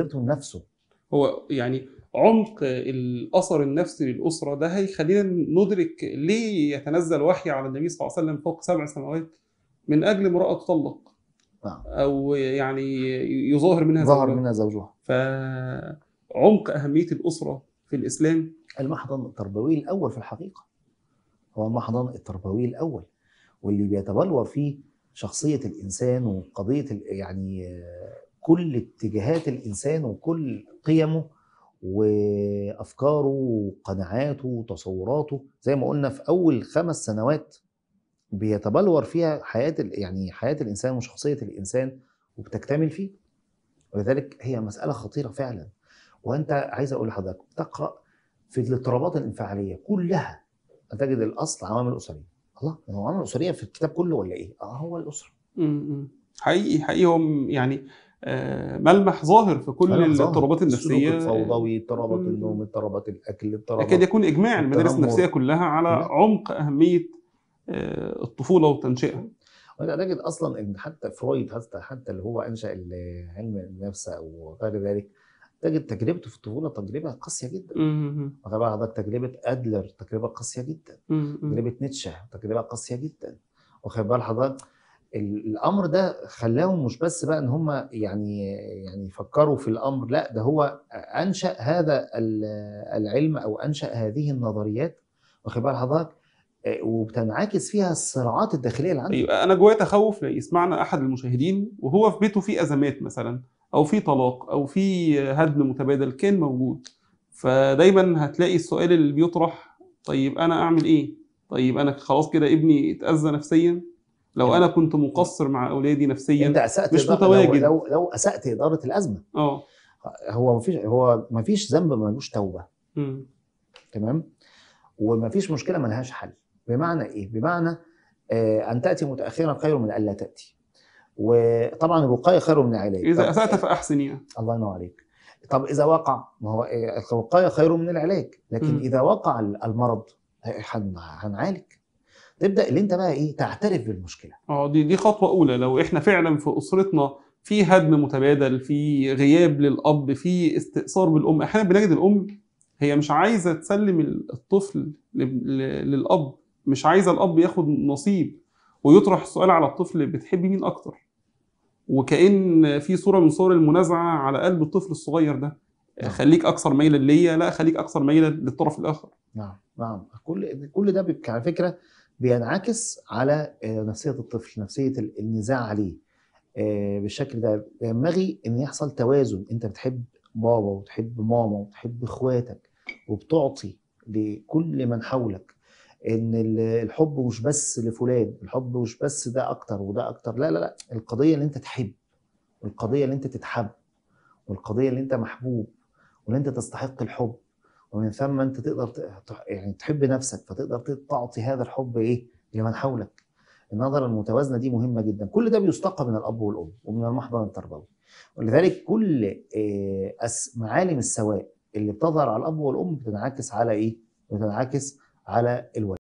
ضده نفسه هو يعني عمق الاثر النفسي للاسره ده هيخلينا ندرك ليه يتنزل وحي على النبي صلى الله عليه وسلم فوق سبع سماوات من اجل امراه تطلق نعم او يعني يظاهر منها ظهر منها زوجها فعمق اهميه الاسره في الاسلام المحضن التربوي الاول في الحقيقه هو المحضن التربوي الاول واللي بيتبلور فيه شخصيه الانسان وقضيه يعني كل اتجاهات الانسان وكل قيمه وافكاره وقناعاته وتصوراته زي ما قلنا في اول خمس سنوات بيتبلور فيها حياه يعني حياه الانسان وشخصيه الانسان وبتكتمل فيه ولذلك هي مساله خطيره فعلا وانت عايز اقول لحضرتك تقرا في الاضطرابات الانفعاليه كلها تجد الاصل عوامل اسريه الله هو عوامل اسريه في الكتاب كله ولا ايه؟ اه هو الاسره حقيقي حقيقي هو يعني آه، ملمح ظاهر في كل الاضطرابات النفسيه الفوضوي اضطرابات النوم اضطرابات الاكل اضطرابات يكاد يكون اجماع المدارس النفسيه كلها على عمق اهميه آه، الطفوله والتنشئه وانا اجد اصلا ان حتى فرويد حتى حتى اللي هو انشا علم النفس او غير ذلك تجد تجربته في الطفوله تجربه قاسيه جدا واخد حضرتك تجربه ادلر تجربه قاسيه جدا تجربه نيتشه تجربه قاسيه جدا واخد بال حضرتك الامر ده خلاهم مش بس بقى ان هم يعني يعني فكروا في الامر لا ده هو انشا هذا العلم او انشا هذه النظريات واخد بال حضرتك آه، وبتنعكس فيها الصراعات الداخليه اللي عنده ايوه طيب، انا جوايا تخوف يسمعنا احد المشاهدين وهو في بيته في ازمات مثلا او في طلاق او في هدم متبادل كان موجود فدايما هتلاقي السؤال اللي بيطرح طيب انا اعمل ايه؟ طيب انا خلاص كده ابني اتاذى نفسيا لو يعني انا كنت مقصر مع اولادي نفسيا انت اسأت مش متواجد لو لو اسأت اداره الازمه اه هو مفيش هو مفيش ذنب ملوش توبه م. تمام ومفيش مشكله ملهاش حل بمعنى ايه بمعنى آه ان تاتي متاخرا خير من الا تاتي وطبعا الوقايه خير من العلاج اذا اسات فاحسن يعني الله ينور عليك طب اذا وقع ما هو آه، الوقايه خير من العلاج لكن م. اذا وقع المرض هنعالج تبدا اللي انت بقى ايه تعترف بالمشكله اه دي دي خطوه اولى لو احنا فعلا في اسرتنا في هدم متبادل في غياب للاب في استئثار بالام احيانا بنجد الام هي مش عايزه تسلم الطفل للاب مش عايزه الاب ياخد نصيب ويطرح السؤال على الطفل بتحبي مين اكتر وكان في صوره من صور المنازعه على قلب الطفل الصغير ده نعم. خليك اكثر ميلا ليا لا خليك اكثر ميلا للطرف الاخر نعم نعم كل كل ده على فكره بينعكس على آه، نفسيه الطفل نفسيه النزاع عليه آه، بالشكل ده ينبغي ان يحصل توازن انت بتحب بابا وتحب ماما وتحب اخواتك وبتعطي لكل من حولك ان الحب مش بس لفلان الحب مش بس ده اكتر وده اكتر لا لا لا القضيه اللي انت تحب والقضيه اللي انت تتحب والقضيه اللي انت محبوب واللي انت تستحق الحب ومن ثم انت تقدر يعني تحب نفسك فتقدر تعطي هذا الحب ايه لمن حولك النظره المتوازنه دي مهمه جدا كل ده بيستقى من الاب والام ومن المحضن التربوي ولذلك كل آه، معالم السواء اللي بتظهر على الاب والام بتنعكس على ايه بتنعكس على الولد